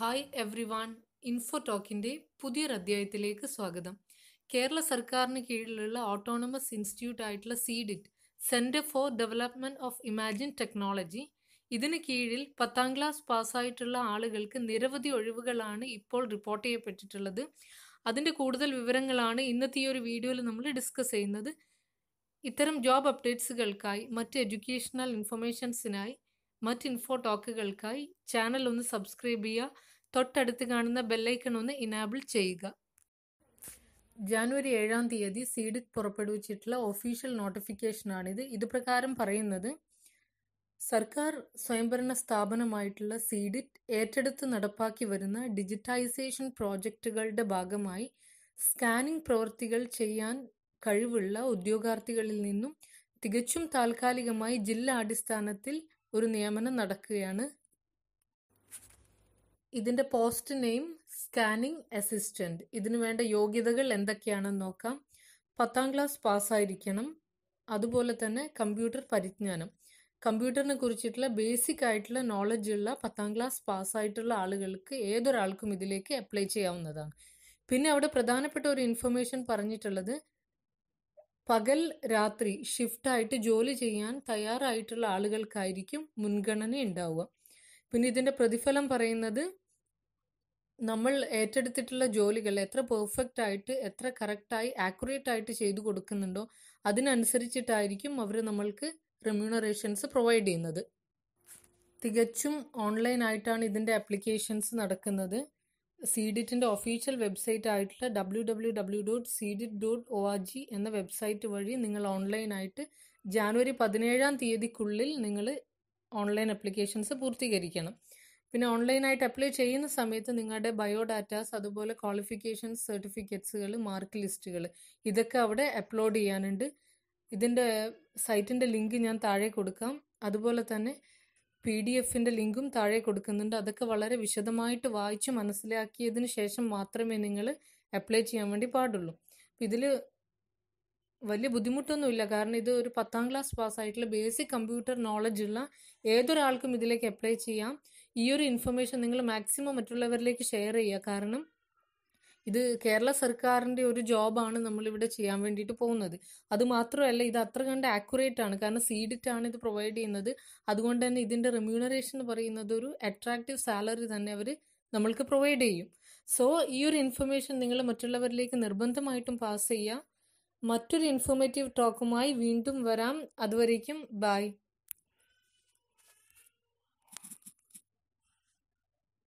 hi everyone ഇൻഫോടോക്കിൻ്റെ പുതിയൊരധ്യായത്തിലേക്ക് സ്വാഗതം കേരള സർക്കാരിന് കീഴിലുള്ള ഓട്ടോണമസ് ഇൻസ്റ്റിറ്റ്യൂട്ട് ആയിട്ടുള്ള CDIT centre for development of imaging technology ഇതിന് കീഴിൽ പത്താം ക്ലാസ് പാസ്സായിട്ടുള്ള ആളുകൾക്ക് നിരവധി ഒഴിവുകളാണ് ഇപ്പോൾ റിപ്പോർട്ട് ചെയ്യപ്പെട്ടിട്ടുള്ളത് അതിൻ്റെ കൂടുതൽ വിവരങ്ങളാണ് ഇന്നത്തെ ഈ ഒരു വീഡിയോയിൽ നമ്മൾ ഡിസ്കസ് ചെയ്യുന്നത് ഇത്തരം ജോബ് അപ്ഡേറ്റ്സുകൾക്കായി മറ്റ് എഡ്യൂക്കേഷണൽ ഇൻഫർമേഷൻസിനായി മറ്റ് ഇൻഫോ ടോക്കുകൾക്കായി ചാനൽ ഒന്ന് സബ്സ്ക്രൈബ് ചെയ്യുക തൊട്ടടുത്ത് കാണുന്ന ബെല്ലൈക്കൺ ഒന്ന് ഇനാബിൾ ചെയ്യുക ജാനുവരി ഏഴാം തീയതി സീഡിക് പുറപ്പെടുവിച്ചിട്ടുള്ള ഒഫീഷ്യൽ നോട്ടിഫിക്കേഷനാണിത് ഇതുപ്രകാരം പറയുന്നത് സർക്കാർ സ്വയംഭരണ സ്ഥാപനമായിട്ടുള്ള സീഡിറ്റ് ഏറ്റെടുത്ത് നടപ്പാക്കി വരുന്ന ഡിജിറ്റൈസേഷൻ പ്രോജക്റ്റുകളുടെ ഭാഗമായി സ്കാനിംഗ് പ്രവൃത്തികൾ ചെയ്യാൻ കഴിവുള്ള ഉദ്യോഗാർത്ഥികളിൽ നിന്നും തികച്ചും താൽക്കാലികമായി ജില്ലാ അടിസ്ഥാനത്തിൽ ഒരു നിയമനം നടക്കുകയാണ് ഇതിന്റെ പോസ്റ്റ് നെയിം സ്കാനിങ് അസിസ്റ്റന്റ് ഇതിന് വേണ്ട യോഗ്യതകൾ എന്തൊക്കെയാണെന്ന് നോക്കാം പത്താം ക്ലാസ് പാസ്സായിരിക്കണം അതുപോലെ തന്നെ കമ്പ്യൂട്ടർ പരിജ്ഞാനം കമ്പ്യൂട്ടറിനെ കുറിച്ചിട്ടുള്ള ബേസിക് ആയിട്ടുള്ള നോളജ് ഉള്ള പത്താം ക്ലാസ് പാസ്സായിട്ടുള്ള ആളുകൾക്ക് ഏതൊരാൾക്കും ഇതിലേക്ക് അപ്ലൈ ചെയ്യാവുന്നതാണ് പിന്നെ അവിടെ പ്രധാനപ്പെട്ട ഒരു ഇൻഫർമേഷൻ പറഞ്ഞിട്ടുള്ളത് പകൽ രാത്രി ഷിഫ്റ്റായിട്ട് ജോലി ചെയ്യാൻ തയ്യാറായിട്ടുള്ള ആളുകൾക്കായിരിക്കും മുൻഗണന ഉണ്ടാവുക പിന്നെ ഇതിന്റെ പ്രതിഫലം പറയുന്നത് നമ്മൾ ഏറ്റെടുത്തിട്ടുള്ള ജോലികൾ എത്ര പെർഫെക്റ്റ് ആയിട്ട് എത്ര കറക്റ്റായി ആക്യുറേറ്റ് ആയിട്ട് ചെയ്തു കൊടുക്കുന്നുണ്ടോ അതിനനുസരിച്ചിട്ടായിരിക്കും അവർ നമ്മൾക്ക് റെമ്യൂണറേഷൻസ് പ്രൊവൈഡ് ചെയ്യുന്നത് തികച്ചും ഓൺലൈൻ ആയിട്ടാണ് ഇതിൻ്റെ ആപ്ലിക്കേഷൻസ് നടക്കുന്നത് സീഡിറ്റിൻ്റെ ഒഫീഷ്യൽ വെബ്സൈറ്റ് ആയിട്ടുള്ള W W W dot CDIT dot O R G എന്ന വെബ്സൈറ്റ് വഴി നിങ്ങൾ ഓൺലൈനായിട്ട് ജാനുവരി പതിനേഴാം തീയതിക്കുള്ളിൽ നിങ്ങൾ ഓൺലൈൻ അപ്ലിക്കേഷൻസ് പൂർത്തീകരിക്കണം പിന്നെ ഓൺലൈനായിട്ട് അപ്ലൈ ചെയ്യുന്ന സമയത്ത് നിങ്ങളുടെ ബയോഡാറ്റാസ് അതുപോലെ ക്വാളിഫിക്കേഷൻസ് സർട്ടിഫിക്കറ്റ്സുകൾ മാർക്ക് ലിസ്റ്റുകൾ ഇതൊക്കെ അവിടെ അപ്ലോഡ് ചെയ്യാനുണ്ട് ഇതിൻ്റെ സൈറ്റിൻ്റെ ലിങ്ക് ഞാൻ താഴെ കൊടുക്കാം അതുപോലെ തന്നെ പി ഡി എഫിൻ്റെ ലിങ്കും താഴെ കൊടുക്കുന്നുണ്ട് അതൊക്കെ വളരെ വിശദമായിട്ട് വായിച്ച് മനസ്സിലാക്കിയതിന് ശേഷം മാത്രമേ നിങ്ങൾ അപ്ലൈ ചെയ്യാൻ വേണ്ടി പാടുള്ളൂ ഇതിൽ വലിയ ബുദ്ധിമുട്ടൊന്നുമില്ല കാരണം ഇത് ഒരു പത്താം ക്ലാസ് പാസ്സായിട്ടുള്ള ബേസിക് കമ്പ്യൂട്ടർ നോളജ് ഉള്ള ഏതൊരാൾക്കും ഇതിലേക്ക് അപ്ലൈ ചെയ്യാം ഈ ഒരു ഇൻഫർമേഷൻ നിങ്ങൾ മാക്സിമം മറ്റുള്ളവരിലേക്ക് ഷെയർ ചെയ്യുക കാരണം ഇത് കേരള സർക്കാരിൻ്റെ ഒരു ജോബാണ് നമ്മളിവിടെ ചെയ്യാൻ വേണ്ടിയിട്ട് പോകുന്നത് അത് മാത്രമല്ല ഇത് അത്ര കണ്ട് ആക്യുറേറ്റ് ആണ് കാരണം സീഡിറ്റ് ആണ് ഇത് പ്രൊവൈഡ് ചെയ്യുന്നത് അതുകൊണ്ട് തന്നെ ഇതിൻ്റെ റെമ്യൂണറേഷൻ എന്ന് പറയുന്നത് ഒരു അട്രാക്റ്റീവ് സാലറി തന്നെ അവർ നമ്മൾക്ക് പ്രൊവൈഡ് ചെയ്യും സോ ഈ ഒരു ഇൻഫർമേഷൻ നിങ്ങൾ മറ്റുള്ളവരിലേക്ക് നിർബന്ധമായിട്ടും പാസ് ചെയ്യുക മറ്റൊരു ഇൻഫോർമേറ്റീവ് ടോക്കുമായി വീണ്ടും വരാം അതുവരേക്കും ബായ്